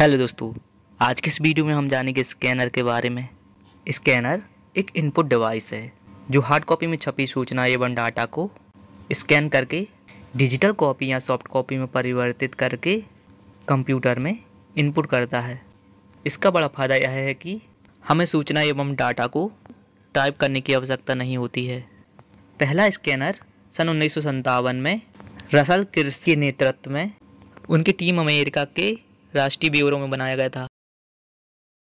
hello दोस्तों आज के इस वीडियो में हम जानेंगे स्कैनर के बारे में स्कैनर एक इनपुट डिवाइस है जो हार्ड कॉपी में छपी सूचना एवं डाटा को स्कैन करके डिजिटल कॉपी या सॉफ्ट कॉपी में परिवर्तित करके कंप्यूटर में इनपुट करता है इसका बड़ा फ़ायदा यह है कि हमें सूचना एवं डाटा को टाइप करने की आवश्यकता नहीं होती है पहला स्कैनर सन उन्नीस में रसल किर्स के नेतृत्व में उनकी टीम अमेरिका के राष्ट्रीय ब्यूरो में बनाया गया था